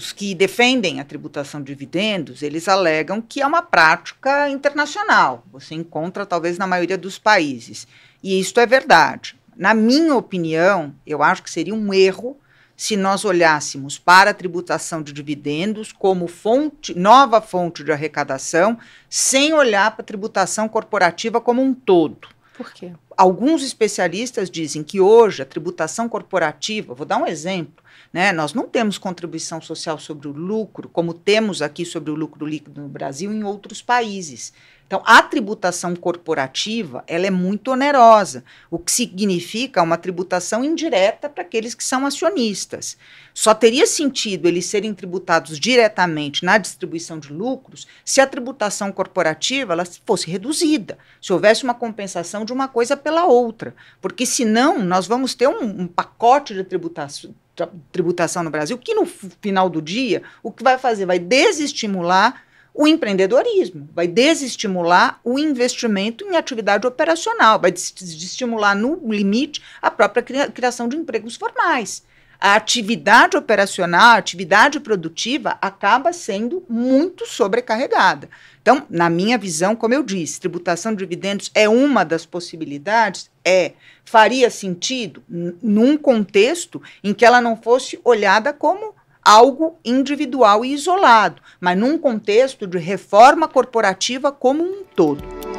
os que defendem a tributação de dividendos, eles alegam que é uma prática internacional. Você encontra talvez na maioria dos países. E isto é verdade. Na minha opinião, eu acho que seria um erro se nós olhássemos para a tributação de dividendos como fonte, nova fonte de arrecadação, sem olhar para a tributação corporativa como um todo. Por quê? alguns especialistas dizem que hoje a tributação corporativa, vou dar um exemplo, né, nós não temos contribuição social sobre o lucro, como temos aqui sobre o lucro líquido no Brasil e em outros países. Então, a tributação corporativa ela é muito onerosa, o que significa uma tributação indireta para aqueles que são acionistas. Só teria sentido eles serem tributados diretamente na distribuição de lucros se a tributação corporativa ela fosse reduzida, se houvesse uma compensação de uma coisa pela pela outra, porque senão nós vamos ter um, um pacote de tributação, tributação no Brasil que no final do dia o que vai fazer vai desestimular o empreendedorismo, vai desestimular o investimento em atividade operacional, vai desestimular no limite a própria criação de empregos formais a atividade operacional, a atividade produtiva acaba sendo muito sobrecarregada. Então, na minha visão, como eu disse, tributação de dividendos é uma das possibilidades? É. Faria sentido num contexto em que ela não fosse olhada como algo individual e isolado, mas num contexto de reforma corporativa como um todo.